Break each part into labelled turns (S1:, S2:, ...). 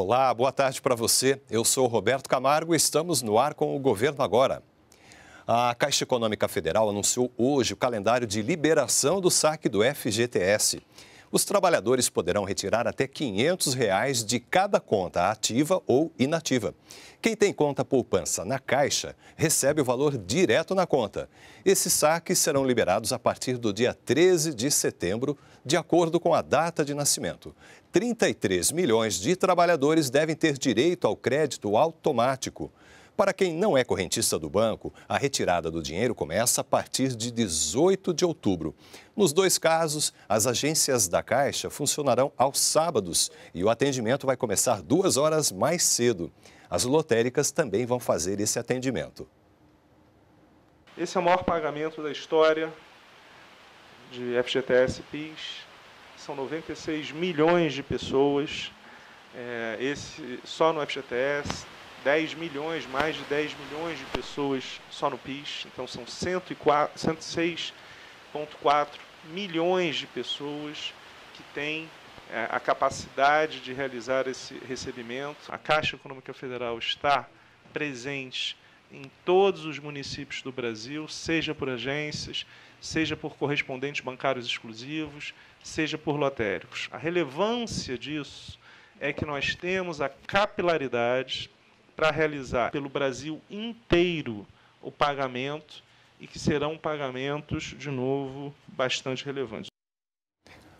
S1: Olá, boa tarde para você. Eu sou Roberto Camargo e estamos no ar com o Governo Agora. A Caixa Econômica Federal anunciou hoje o calendário de liberação do saque do FGTS. Os trabalhadores poderão retirar até R$ 500 reais de cada conta ativa ou inativa. Quem tem conta poupança na Caixa recebe o valor direto na conta. Esses saques serão liberados a partir do dia 13 de setembro, de acordo com a data de nascimento. 33 milhões de trabalhadores devem ter direito ao crédito automático. Para quem não é correntista do banco, a retirada do dinheiro começa a partir de 18 de outubro. Nos dois casos, as agências da Caixa funcionarão aos sábados e o atendimento vai começar duas horas mais cedo. As lotéricas também vão fazer esse atendimento.
S2: Esse é o maior pagamento da história de FGTS PIS. São 96
S1: milhões
S2: de pessoas. É, esse, só no FGTS, 10 milhões, mais de 10 milhões de pessoas só no PIS, então são 106,4 milhões de pessoas que têm é, a capacidade de realizar esse recebimento. A Caixa Econômica Federal está presente em todos os municípios do Brasil, seja por agências, seja por correspondentes bancários exclusivos, seja por lotéricos. A relevância disso é que nós temos a capilaridade para realizar pelo Brasil inteiro o pagamento e que serão pagamentos, de novo, bastante relevantes.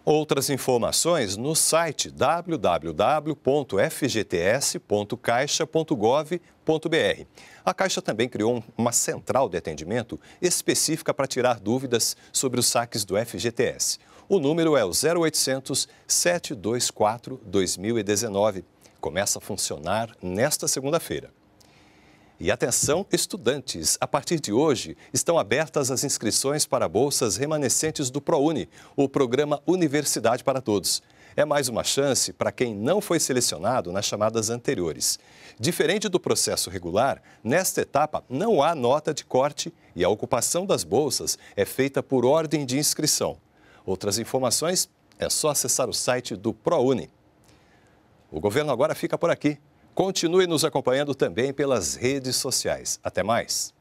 S1: Outras informações no site www.fgts.caixa.gov.br. A Caixa também criou uma central de atendimento específica para tirar dúvidas sobre os saques do FGTS. O número é o 0800 724 2019 começa a funcionar nesta segunda-feira. E atenção, estudantes, a partir de hoje estão abertas as inscrições para bolsas remanescentes do ProUni, o programa Universidade para Todos. É mais uma chance para quem não foi selecionado nas chamadas anteriores. Diferente do processo regular, nesta etapa não há nota de corte e a ocupação das bolsas é feita por ordem de inscrição. Outras informações é só acessar o site do ProUni. O governo agora fica por aqui. Continue nos acompanhando também pelas redes sociais. Até mais.